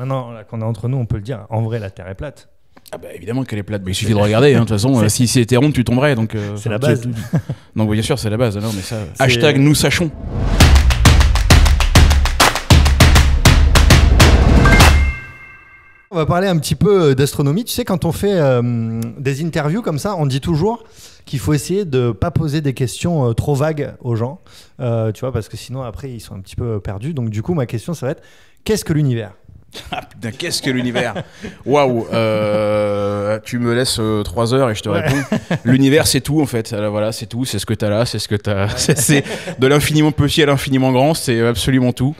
Maintenant qu'on est entre nous, on peut le dire, en vrai, la Terre est plate. Ah bah évidemment qu'elle est plate, mais il suffit de regarder. Hein, de toute façon, euh, si c'était ronde, tu tomberais. Donc euh, c'est la base. Donc bien sûr, c'est la base. mais ça, euh, hashtag nous sachons. On va parler un petit peu d'astronomie. Tu sais, quand on fait des interviews comme ça, on dit toujours qu'il faut essayer de ne pas poser des questions trop vagues aux gens, tu vois, parce que sinon après ils sont un petit peu perdus. Donc du coup, ma question, ça va être qu'est-ce que l'univers Ah, qu'est-ce que l'univers Waouh euh, Tu me laisses 3 euh, heures et je te réponds. L'univers, c'est tout en fait. Alors, voilà, c'est tout. C'est ce que t'as là, c'est ce que C'est de l'infiniment petit à l'infiniment grand, c'est absolument tout.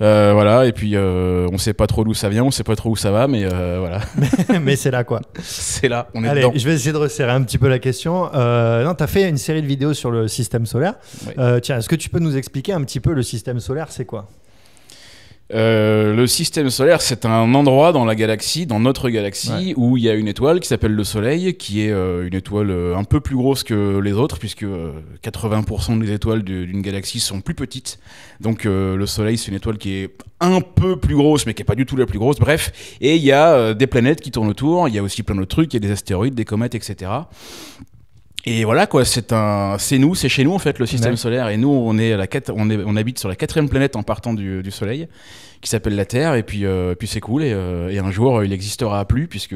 Euh, voilà, et puis euh, on sait pas trop d'où ça vient, on sait pas trop où ça va, mais voilà. mais, c'est là quoi. C'est là, on est Allez, Je vais essayer de resserrer un petit peu la question. non, tu as fait une série de vidéos sur le système solaire. tiens, est-ce que tu peux nous expliquer un petit peu le système solaire, c'est quoi euh, le système solaire, c'est un endroit dans la galaxie, dans notre galaxie, où il y a une étoile qui s'appelle le Soleil, qui est euh, une étoile euh, un peu plus grosse que les autres, puisque 80% des étoiles d'une galaxie sont plus petites. Donc le Soleil, c'est une étoile qui est un peu plus grosse, mais qui n'est pas du tout la plus grosse. Bref, et il y a des planètes qui tournent autour, il y a aussi plein d'autres trucs, il y a des astéroïdes, des comètes, etc. Et voilà quoi, c'est un, c'est nous, c'est chez nous en fait le système solaire. Et nous, on est à la quête, on, est... on habite sur la quatrième planète en partant du, Soleil, qui s'appelle la Terre. Et puis, euh, puis c'est cool. Et, euh, et, un jour, il n'existera plus puisque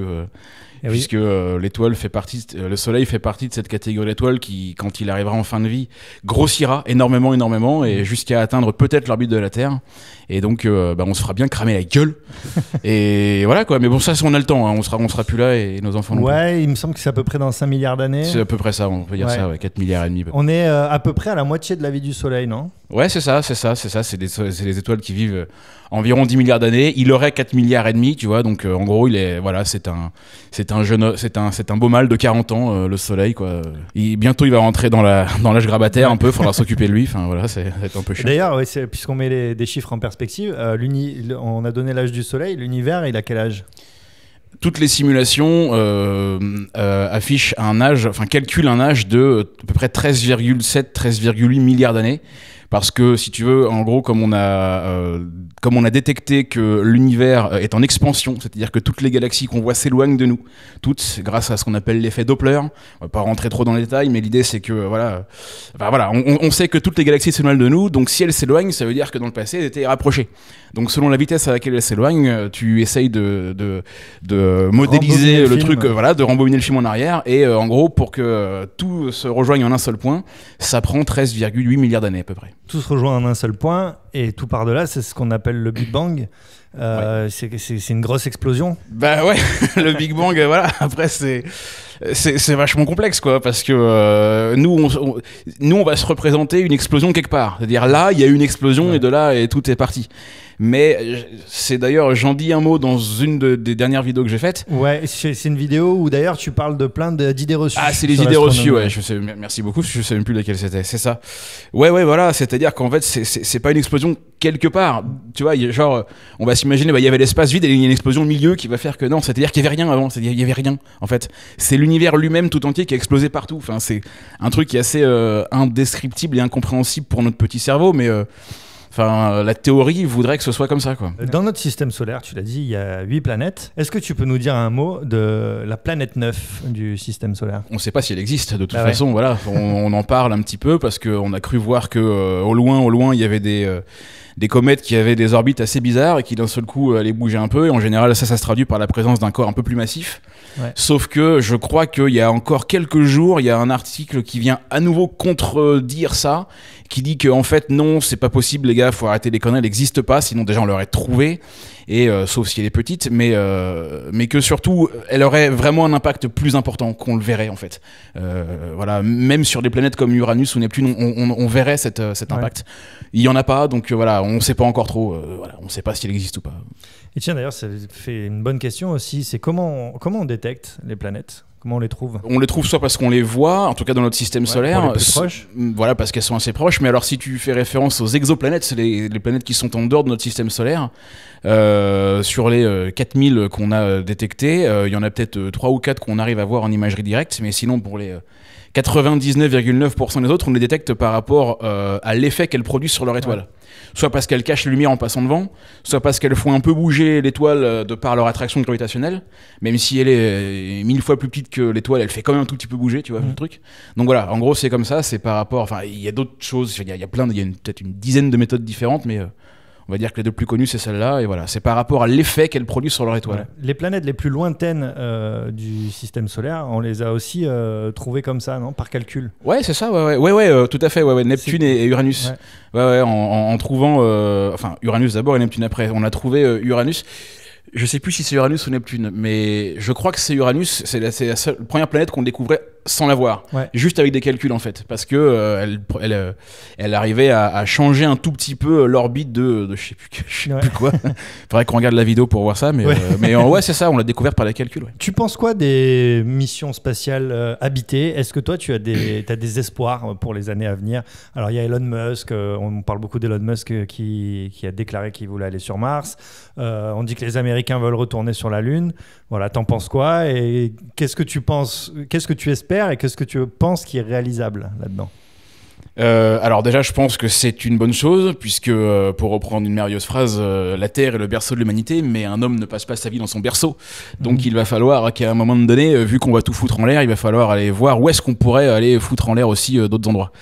eh puisque euh, l'étoile fait partie, euh, le Soleil fait partie de cette catégorie d'étoiles qui, quand il arrivera en fin de vie, grossira énormément, énormément, et mm. jusqu'à atteindre peut-être l'orbite de la Terre. Et donc, euh, bah, on se fera bien cramer la gueule. et voilà quoi. Mais bon, ça, on a le temps. Hein. On sera, on sera plus là et nos enfants. Ouais, il me semble que c'est à peu près dans 5 milliards d'années. C'est à peu près ça. On peut dire ça, ouais, 4 milliards et demi. On est à peu près à la moitié de la vie du Soleil, non Ouais, c'est ça, c'est ça, c'est ça. C'est les étoiles qui vivent euh, environ 10 milliards d'années. Il aurait 4 milliards et demi, tu vois. Donc, euh, en gros, il est, voilà, c'est un, c'est un jeune, c'est un, c'est un beau mâle de 40 ans, euh, le soleil, quoi. bientôt, il va rentrer dans la, dans l'âge grabataire un peu. il Faudra s'occuper de lui. Enfin, voilà, c'est, un peu chiant. D'ailleurs, puisqu'on met des chiffres en perspective, on a donné l'âge du soleil. L'univers, il a quel âge? toutes les simulations affichent un âge, enfin calculent un âge de à peu près 13,7, 13,8 milliards d'années. Parce que si tu veux, en gros, comme on a, euh, comme on a détecté que l'univers euh, est en expansion, c'est-à-dire que toutes les galaxies qu'on voit s'éloignent de nous, toutes, grâce à ce qu'on appelle l'effet Doppler. On va pas rentrer trop dans les détails, mais l'idée c'est que euh, voilà, voilà, on, sait que toutes les galaxies s'éloignent de nous, donc si elles s'éloignent, ça veut dire que dans le passé elles étaient rapprochées. Donc selon la vitesse à laquelle elles s'éloignent, tu essayes de, de, de modéliser le, truc, voilà, de rembobiner le film en arrière, et en gros pour que tout se rejoigne en un seul point, ça prend 13,8 milliards d'années à peu près tout se rejoint en un seul point et tout par de là, c'est ce qu'on appelle le Big Bang. Euh, c'est une grosse explosion. Bah ouais, le Big Bang, voilà. Après, c'est vachement complexe, quoi, parce que euh, nous, on, nous, on va se représenter une explosion quelque part. C'est-à-dire là, il y a une explosion et de là, et tout est parti. Mais euh, c'est d'ailleurs, j'en dis un mot dans une des dernières vidéos que j'ai faites. Ouais, c'est une vidéo où d'ailleurs tu parles de plein d'idées reçues. Ah, c'est les idées reçues, ouais. Je merci beaucoup, je sais même plus laquelle c'était, c'est ça. Ouais, ouais, voilà, c'est-à-dire qu'en fait, c'est pas une explosion quelque part. Tu vois, genre, euh, on va s'imaginer, bah, il y avait l'espace vide et il y a une explosion au milieu qui va faire que non, c'est-à-dire qu'il y avait rien avant, c'est-à-dire qu'il y avait rien, en fait. C'est l'univers lui-même tout entier qui a explosé partout. Enfin, c'est un truc qui est assez euh, indescriptible et incompréhensible pour notre petit cerveau, mais. Enfin, la théorie voudrait que ce soit comme ça. Quoi. Dans notre système solaire, tu l'as dit, il y a huit planètes. Est-ce que tu peux nous dire un mot de la planète 9 du système solaire On ne sait pas si elle existe, de toute bah façon. Voilà, on, en parle un petit peu parce qu'on a cru voir que euh, au loin, au loin, il y avait des... Euh, des comètes qui avaient des orbites assez bizarres et qui d'un seul coup allaient euh, bouger un peu. Et en général, ça, ça se traduit par la présence d'un corps un peu plus massif. Sauf que je crois qu'il y a encore quelques jours, il y a un article qui vient à nouveau contredire ça, qui dit qu'en fait, non, c'est pas possible, les gars, faut arrêter les conneries, elle n'existe pas, sinon déjà on l'aurait trouvé et euh, sauf si elle est petite, mais, euh, mais que surtout, elle aurait vraiment un impact plus important qu'on le verrait en fait. Euh, voilà, même sur des planètes comme Uranus ou Neptune, on, on, on verrait cette, euh, cet impact. Il y en a pas, donc voilà, on ne sait pas encore trop. voilà, on ne sait pas s'il existe ou pas. Et tiens, d'ailleurs, ça fait une bonne question aussi. C'est comment comment on détecte les planètes Comment on les trouve On les trouve soit parce qu'on les voit, en tout cas dans notre système solaire, mm, voilà parce qu'elles sont assez proches. Mais alors si tu fais référence aux exoplanètes, c'est les, planètes qui sont en dehors de notre système solaire. Euh, sur les 4000 euh, qu'on a euh, détectées, il y en a peut-être 3 ou 4 qu'on arrive à voir en imagerie directe, mais sinon pour les 99,9% des autres, on les détecte par rapport à l'effet qu'elles produisent sur leur étoile soit parce qu'elles cachent la lumière en passant devant, soit parce qu'elles font un peu bouger l'étoile euh, de par leur attraction gravitationnelle, même si elle est euh, mille fois plus petite que l'étoile, elle fait quand même un tout petit peu bouger, tu vois, le mhm. truc. Donc voilà, en gros, c'est comme ça, c'est par rapport, enfin, il y a d'autres choses, il y, a plein, il y a peut-être une dizaine de méthodes différentes, mais euh, on va dire que les deux plus connues, c'est celle-là. Et voilà, c'est par rapport à l'effet qu'elles produisent sur leur étoile. Les planètes les plus lointaines euh, du système solaire, on les a aussi euh, trouvées comme ça, non Par calcul. Ouais, c'est ça. Ouais, ouais, ouais, ouais euh, tout à fait. Ouais, ouais. Neptune et, Uranus. Ouais, ouais. En, trouvant, enfin, Uranus d'abord et Neptune après. On a trouvé Uranus. Je sais plus si c'est Uranus ou Neptune, mais je crois que c'est Uranus. C'est la, la première planète qu'on découvrait sans l'avoir, voir, juste avec des calculs en fait, parce que euh, elle, elle, euh, elle, arrivait à, changer un tout petit peu euh, l'orbite de, de je sais plus, je sais quoi. Faudrait qu'on regarde la vidéo pour voir ça, mais mais en, ouais c'est ça, on l'a découvert par les calculs. Tu penses quoi des missions spatiales habitées Est-ce que toi tu as des as des espoirs pour les années à venir Alors il y a Elon Musk, on parle beaucoup d'Elon Musk qui, qui a déclaré qu'il voulait aller sur Mars. on dit que les Américains veulent retourner sur la Lune. Voilà, t'en penses quoi Et qu'est-ce que tu penses Qu'est-ce que tu espères et qu'est-ce que tu penses qui est réalisable là-dedans euh, alors déjà, je pense que c'est une bonne chose, puisque, euh, pour reprendre une merveilleuse phrase, euh, la Terre est le berceau de l'humanité, mais un homme ne passe pas sa vie dans son berceau. Donc mhm. il va falloir qu'à un moment donné, vu qu'on va tout foutre en l'air, il va falloir aller voir où est-ce qu'on pourrait aller foutre en l'air aussi d'autres endroits.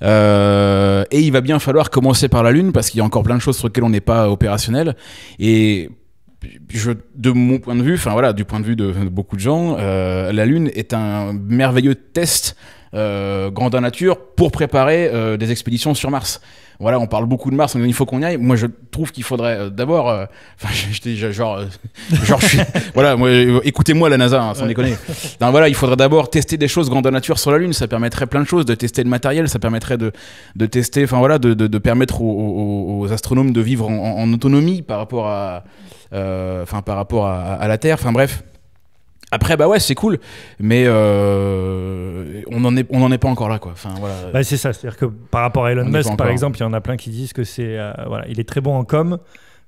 et il va bien falloir commencer par la Lune, parce qu'il y a encore plein de choses sur lesquelles on n'est pas opérationnel. Et de mon point de vue, enfin voilà, du point de vue de, beaucoup de gens, euh, la Lune est un merveilleux test euh, grandeur nature pour préparer euh, des expéditions sur Mars voilà, on parle beaucoup de Mars, il faut qu'on y aille. Moi, je trouve qu'il faudrait euh, d'abord, euh, enfin, j'étais genre, euh, genre, je suis, voilà, écoutez-moi la NASA, hein, sans déconner. voilà, il faudrait d'abord tester des choses grandeur nature sur la Lune, ça permettrait plein de choses, de tester le matériel, ça permettrait de, tester, enfin voilà, de, de, permettre aux, astronomes de vivre en, autonomie par rapport à, enfin, par rapport à la Terre. Enfin bref. Après, bah ouais, c'est cool, mais euh, on n'en est, est pas encore là, quoi. Enfin, voilà. Bah, c'est ça, c'est-à-dire que par rapport à Elon Musk, par exemple, il y en a plein qui disent que c'est, euh, voilà, il est très bon en com,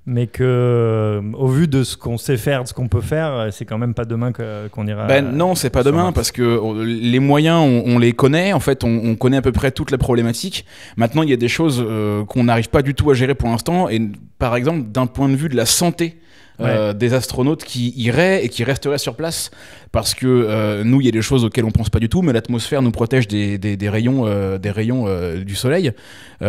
mais que euh, au vu de ce qu'on sait faire, de ce qu'on peut faire, c'est quand même pas demain qu'on ira. Ben non, c'est pas demain parce que les moyens, on, les connaît. En fait, on, connaît à peu près toute la problématique. Maintenant, il y a des choses qu'on n'arrive pas du tout à gérer pour l'instant. Et par exemple, d'un point de vue de la santé euh, des astronautes qui iraient et qui resteraient sur place parce que euh, nous, il y a des choses auxquelles on pense pas du tout, mais l'atmosphère nous protège des, rayons, des rayons euh, du soleil.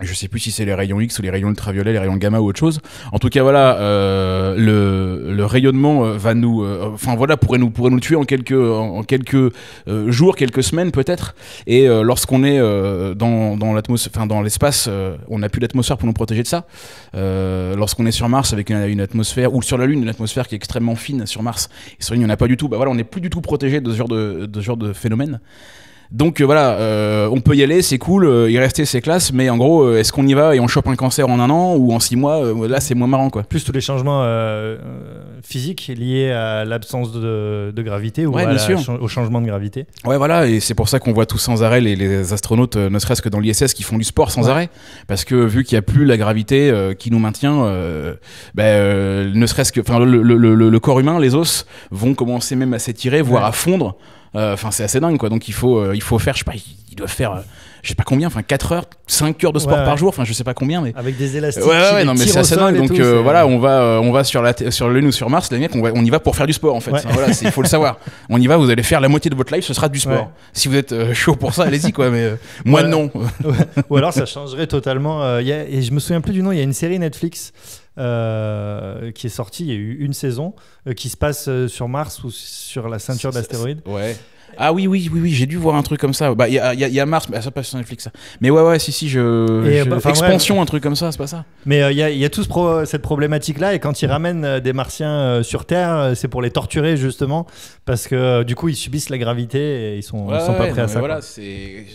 je sais plus si c'est les rayons X ou les rayons ultraviolets, les rayons gamma ou autre chose. En tout cas, voilà, euh, le, le, rayonnement euh, va nous, euh, enfin voilà, pourrait nous, pourrait nous tuer en quelques, en, quelques jours, quelques semaines peut-être. Et lorsqu'on est dans, dans l'atmosphère, enfin dans l'espace, on n'a plus d'atmosphère pour nous protéger de ça. lorsqu'on est sur Mars avec une, atmosphère ou sur la Lune, une atmosphère qui est extrêmement fine sur Mars et sur Lune, on n'a pas du tout. Bah voilà, on n'est plus du tout protégé de ce genre de, de ce genre de phénomène. Donc euh, voilà, euh, on peut y aller, c'est cool, y euh, rester c'est classe, mais en gros, est-ce qu'on y va et on chope un cancer en un an ou en six mois Là, c'est moins marrant quoi. Plus tous les changements physiques liés à l'absence de, gravité ou au changement de gravité. Ouais, voilà, et c'est pour ça qu'on voit tout sans arrêt les, les astronautes, ne serait-ce que dans l'ISS, qui font du sport sans arrêt, parce que vu qu'il n'y a plus la gravité qui nous maintient, ben, ne serait-ce que, enfin, le, corps humain, les os vont commencer même à s'étirer, voire à fondre. Euh, enfin, c'est assez dingue, quoi. Donc, il faut, euh, il faut faire, je sais pas, ils doivent faire euh, je sais pas combien, enfin 4 heures, 5 heures de sport par jour, enfin je sais pas combien, mais avec des élastiques. Ouais, ouais, non, mais c'est assez dingue. Donc voilà, on va, on va sur la, sur le nous sur Mars, les mecs, on, y va pour faire du sport en fait. Voilà, il faut le savoir. On y va, vous allez faire la moitié de votre life, ce sera du sport. Si vous êtes chaud pour ça, allez-y quoi. Mais moi non. Ou alors ça changerait totalement. et je me souviens plus du nom. Il y a une série Netflix euh, qui est sorti, il y a eu une saison, euh, qui se passe euh, sur Mars ou sur la ceinture d'astéroïdes. Ouais. Ah oui, oui, oui, oui j'ai dû voir un truc comme ça. Bah, il y, a, Mars, mais ah, ça passe sur Netflix. Mais ouais, ouais, si, si, je. Bah, Expansion, un truc comme ça, c'est pas ça. Mais il y, a, y ce cette problématique-là, et quand ils ramènent des Martiens sur Terre, c'est pour les torturer, justement, parce que du coup, ils subissent la gravité et ils sont, sont pas prêts à ça. Voilà, c'est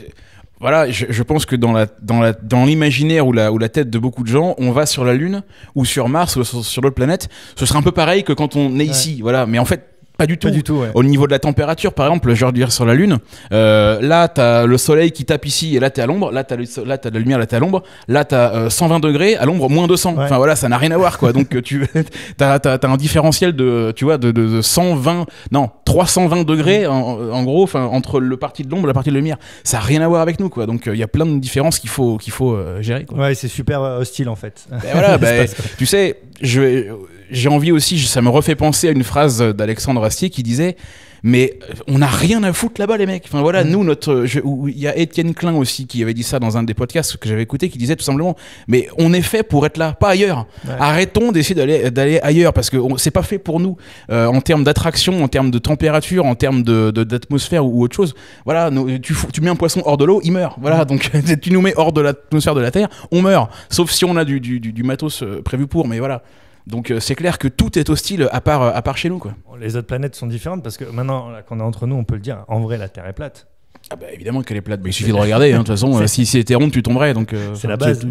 voilà, je, pense que dans la dans la dans l'imaginaire ou la ou la tête de beaucoup de gens, on va sur la Lune ou sur Mars ou sur, l'autre d'autres planètes. Ce sera un peu pareil que quand on est ici, voilà. Mais en fait, pas du tout. Pas du tout ouais. Au niveau de la température, par exemple, je veux dire sur la Lune, euh, là, t'as le soleil qui tape ici et là, t'es à l'ombre. Là, t'as de la lumière, là, t'es à l'ombre. Là, t'as 120 euh, degrés, à l'ombre, moins 200. Enfin, voilà, ça n'a rien à voir, quoi. Donc, euh, tu t'as as, un différentiel de, tu vois, de, de, 120, non, 320 degrés, mm. en, gros, enfin, entre le parti de l'ombre et la partie de la lumière. Ça n'a rien à voir avec nous, quoi. Donc, euh, il y a plein de différences qu'il faut, qu'il faut gérer, quoi. Ouais, c'est super hostile, en fait. Ben voilà, ben, tu sais, je vais j'ai envie aussi, ça me refait penser à une phrase d'Alexandre Astier qui disait mais euh, on n'a rien à foutre là-bas les mecs. Enfin voilà, mm. nous notre il y a Étienne Klein aussi qui avait dit ça dans un des podcasts que j'avais écouté qui disait tout simplement mais on est fait pour être là, pas ailleurs. Arrêtons d'essayer d'aller d'aller ailleurs parce que c'est pas fait pour nous euh, en termes d'attraction, en termes de température, en termes de d'atmosphère ou autre chose. Voilà, tu tu mets un poisson hors de l'eau, il meurt. Voilà, mm. donc tu nous mets hors de l'atmosphère de la Terre, on meurt. Sauf si on a du, du, du matos euh, prévu pour, mais voilà. Donc euh, c'est clair que tout est hostile à part, euh, à part chez nous. Quoi. Les autres planètes sont différentes parce que maintenant qu'on est entre nous, on peut le dire, en vrai la Terre est plate. Ah bah, évidemment qu'elle est plate, bah, il suffit de regarder. Hein, de toute façon, euh, si c'était ronde, tu tomberais. Donc euh, c'est la base.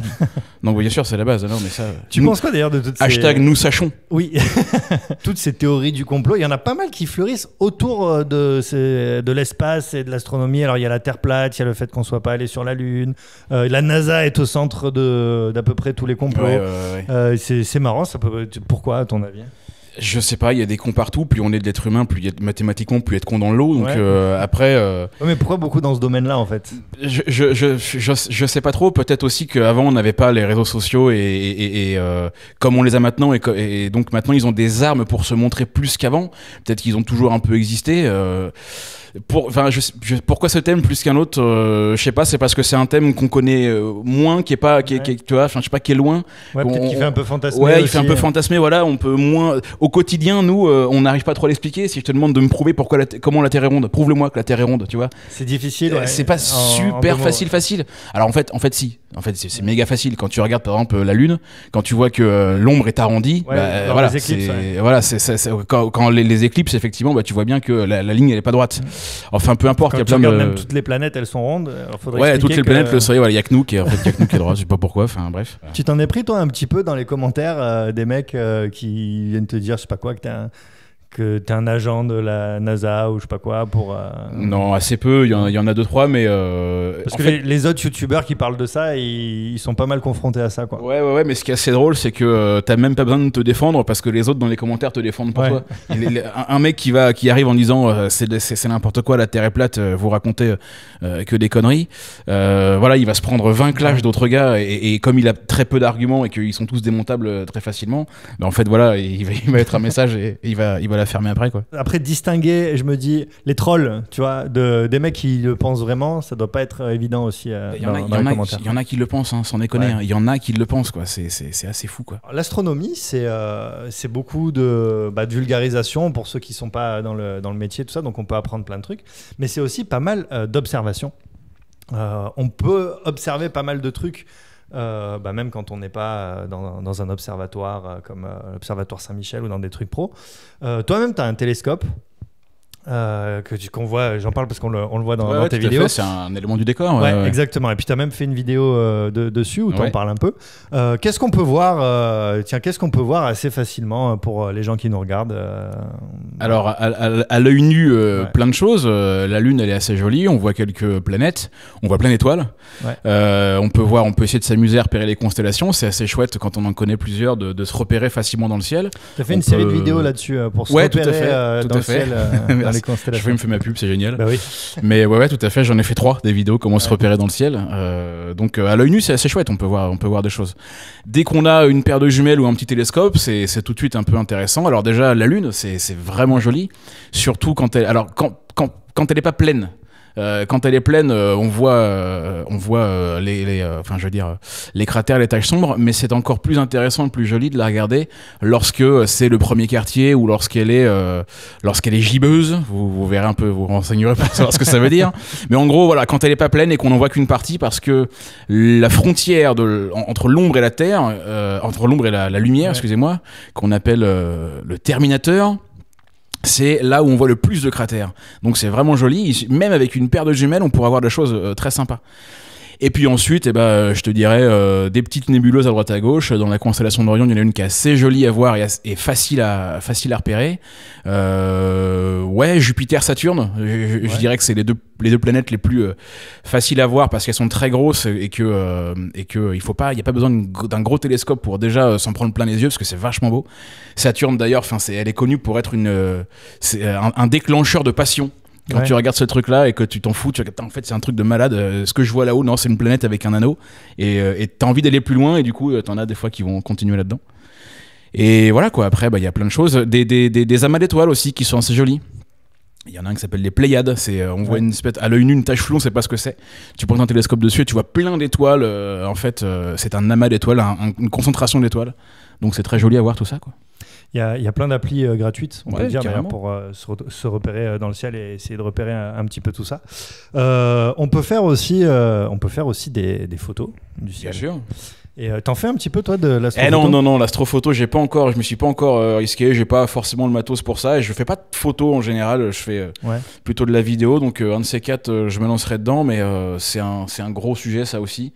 donc bien sûr, c'est la base. Non, mais ça. Euh, tu penses quoi d'ailleurs de toutes ces... hashtag nous sachons. Oui. toutes ces théories du complot, il y en a pas mal qui fleurissent autour de de l'espace et de l'astronomie. Alors il y a la Terre plate, il y a le fait qu'on soit pas allé sur la Lune. la NASA est au centre de d'à peu près tous les complots. c'est marrant. Ça peut... Pourquoi à ton avis je sais pas, il y a des cons partout. Plus on est de l'être humain, plus il y a de plus être con dans l'eau. Donc euh, après. Euh, mais pourquoi beaucoup dans ce domaine-là en fait je je, je, je, sais pas trop. Peut-être aussi qu'avant on n'avait pas les réseaux sociaux et, euh, comme on les a maintenant et, donc maintenant ils ont des armes pour se montrer plus qu'avant. Peut-être qu'ils ont toujours un peu existé. pour, enfin, pourquoi ce thème plus qu'un autre Je sais pas. C'est parce que c'est un thème qu'on connaît moins, qui est pas, qui, tu vois, je sais pas, qui est loin. Ouais, peut-être qu'il fait un peu fantasmer. Ouais, il fait un peu fantasmer. Voilà, on peut moins au quotidien, nous, euh, on n'arrive pas trop à l'expliquer. Si je te demande de me prouver pourquoi comment la Terre est ronde, prouve-le-moi que la Terre est ronde, tu vois. C'est difficile. Euh, c'est pas super facile, facile. Alors en fait, en fait, si. En fait, c'est méga facile. Quand tu regardes par exemple la Lune, quand tu vois que euh, l'ombre est arrondie, bah, voilà, voilà, quand, les, éclipses, effectivement, bah, tu vois bien que la, ligne elle est pas droite. Enfin, peu importe. Quand même toutes les planètes, elles sont rondes. ouais, toutes les planètes, le Soleil, voilà, y a que nous qui est, en fait, y a que nous qui est droit. Je sais pas pourquoi. Enfin, bref. Tu t'en es pris toi un petit peu dans les commentaires des mecs qui viennent te dire je sais pas quoi, que tu as que tu es un agent de la NASA ou je sais pas quoi pour. Euh, non, assez peu. Il y, en, a deux, trois, mais. Euh, parce que les, autres youtubeurs qui parlent de ça, ils, sont pas mal confrontés à ça, quoi. Ouais, ouais, ouais, mais ce qui est assez drôle, c'est que tu euh, t'as même pas besoin de te défendre parce que les autres dans les commentaires te défendent pour toi. un, mec qui, va, qui arrive en disant c'est n'importe quoi, la Terre est plate, vous racontez que des conneries. voilà, il va se prendre 20 clashs d'autres gars et, comme il a très peu d'arguments et qu'ils sont tous démontables très facilement, ben, en fait, voilà, il va, il va être un message et, il va, il va la fermé fermer après quoi. Après distinguer, je me dis les trolls, tu vois, de, des mecs qui le pensent vraiment, ça doit pas être euh, évident aussi. il, y en a, qui le pensent, hein, sans déconner. Hein. il y en a qui le pensent quoi. C'est, assez fou quoi. L'astronomie, c'est euh, c'est beaucoup bah, de, vulgarisation pour ceux qui sont pas dans le dans le métier tout ça, donc on peut apprendre plein de trucs. Mais c'est aussi pas mal euh, d'observation. Euh, on peut observer pas mal de trucs. Euh, bah, même quand on n'est pas euh, dans, dans, un observatoire euh, comme l'Observatoire Saint-Michel ou dans des trucs pro. Toi-même, tu as un télescope. Euh, que qu'on voit, j'en parle parce qu'on le, on le voit dans, tes vidéos. C'est un élément du décor. Exactement. Et puis tu as même fait une vidéo euh, de, dessus où tu en parles un peu. Euh, qu'est-ce qu'on peut voir Tiens, qu'est-ce qu'on peut voir assez facilement pour les gens qui nous regardent Alors, à, l'œil nu, plein de choses. la Lune, elle est assez jolie. On voit quelques planètes. On voit plein d'étoiles. on peut voir, on peut essayer de s'amuser à repérer les constellations. C'est assez chouette quand on en connaît plusieurs de, se repérer facilement dans le ciel. Tu as fait une série de vidéos là-dessus pour se repérer dans le ciel. Je vais me faire ma pub, c'est génial. Bah oui. Mais ouais, ouais, tout à fait. J'en ai fait trois des vidéos, comment se repérer dans le ciel. Euh, donc euh, à l'œil nu, c'est assez chouette. On peut voir, on peut voir des choses. Dès qu'on a une paire de jumelles ou un petit télescope, c'est tout de suite un peu intéressant. Alors déjà, la lune, c'est vraiment joli, surtout quand elle. Alors quand quand, quand elle n'est pas pleine, euh, quand elle est pleine, euh, on voit, euh, on voit les, enfin, je veux dire, les cratères, les taches sombres, mais c'est encore plus intéressant plus joli de la regarder lorsque c'est le premier quartier ou lorsqu'elle est, lorsqu'elle est gibbeuse. Vous, verrez un peu, vous renseignerez pour savoir ce que ça veut dire. Mais en gros, voilà, quand elle n'est pas pleine et qu'on n'en voit qu'une partie, parce que la frontière de, entre l'ombre et la terre, entre l'ombre et la, lumière, excusez-moi, qu'on appelle le Terminateur c'est là où on voit le plus de cratères. Donc c'est vraiment joli. Même avec une paire de jumelles, on pourra avoir des choses euh, très sympas. Et puis ensuite, eh ben, euh, je te dirais euh, des petites nébuleuses à droite à gauche. Dans la constellation d'Orion, il y en a une qui est assez jolie à voir et, facile, à, facile à repérer. Euh, ouais, Jupiter, Saturne, je, dirais que c'est les deux, les deux planètes les plus euh, faciles à voir parce qu'elles sont très grosses et que, euh, et que il faut pas, il n'y a pas besoin d'un gros télescope pour déjà s'en prendre plein les yeux parce que c'est vachement beau. Saturne d'ailleurs, enfin, elle est connue pour être une, un déclencheur de passion. Quand tu regardes ce truc-là et que tu t'en fous, tu regardes, en fait, c'est un truc de malade. Euh, ce que je vois là-haut, non, c'est une planète avec un anneau. Et euh, tu t'as envie d'aller plus loin, et du coup, tu euh, t'en as des fois qui vont continuer là-dedans. Et voilà, quoi. Après, bah, il y a plein de choses. Des, amas d'étoiles aussi qui sont assez jolis. Il y en a un qui s'appelle les Pléiades. C'est, on voit une espèce, à l'œil nu, une tache floue, on sait pas ce que c'est. Tu prends un télescope dessus et tu vois plein d'étoiles. en fait, c'est un amas d'étoiles, une concentration d'étoiles. Donc c'est très joli à voir tout ça, quoi. Il y a, plein d'applis euh, gratuites, on peut dire, pour euh, se, repérer euh, dans le ciel et essayer de repérer un, petit peu tout ça. on peut faire aussi, on peut faire aussi des, photos du ciel. Bien sûr. Et t'en fais un petit peu toi de l'astrophoto eh non non non l'astrophoto j'ai pas encore je me suis pas encore risqué, risqué j'ai pas forcément le matos pour ça et je fais pas de photos en général je fais plutôt de la vidéo donc un de ces quatre je me lancerai dedans mais c'est un c'est un gros sujet ça aussi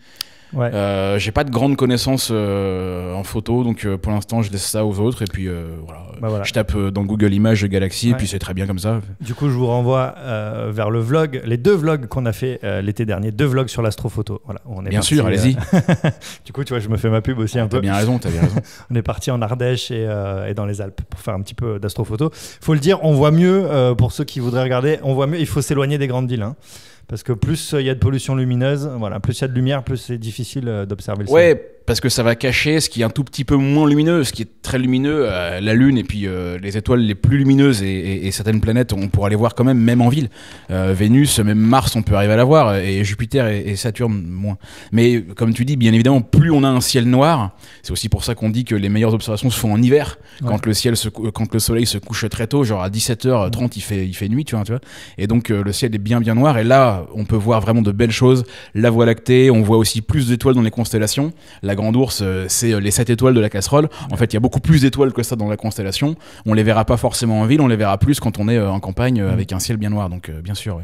euh, j'ai pas de grandes connaissances euh, en photo, donc euh, pour l'instant je laisse ça aux autres et puis bah, voilà, Je tape dans Google Images Galaxy et puis c'est très bien comme ça. Du coup, je vous renvoie vers le vlog, les deux vlogs qu'on a fait l'été dernier, deux vlogs sur l'astrophoto. Voilà, on est bien sûr, allez-y. du coup, tu vois, je me fais ma pub aussi un as peu. Bien raison, t'as bien raison. on est parti en Ardèche et, dans les Alpes pour faire un petit peu d'astrophoto. Faut le dire, on voit mieux pour ceux qui voudraient regarder. On voit mieux. Il faut s'éloigner des grandes villes. Hein. Parce que plus il y a de pollution lumineuse, voilà, plus il y a de lumière, plus c'est difficile euh, d'observer le ouais, parce que ça va cacher ce qui est un tout petit peu moins lumineux, ce qui est très lumineux, euh, la Lune et puis euh, les étoiles les plus lumineuses et, certaines planètes, on pourra les voir quand même, même en ville. Euh, Vénus, même Mars, on peut arriver à la voir, et Jupiter et, Saturne, moins. Mais comme tu dis, bien évidemment, plus on a un ciel noir, c'est aussi pour ça qu'on dit que les meilleures observations se font en hiver, quand, le ciel quand le soleil se couche très tôt, genre à 17h30, il, fait, il fait nuit, tu vois. Tu vois et donc le ciel est bien, bien noir, et là, on peut voir vraiment de belles choses. La Voie lactée, on voit aussi plus d'étoiles dans les constellations. La grande ours, euh, c'est euh, les 7 étoiles de la casserole. En fait, il y a beaucoup plus d'étoiles que ça dans la constellation. On les verra pas forcément en ville, on les verra plus quand on est euh, en campagne mm. avec un ciel bien noir. Donc, bien sûr,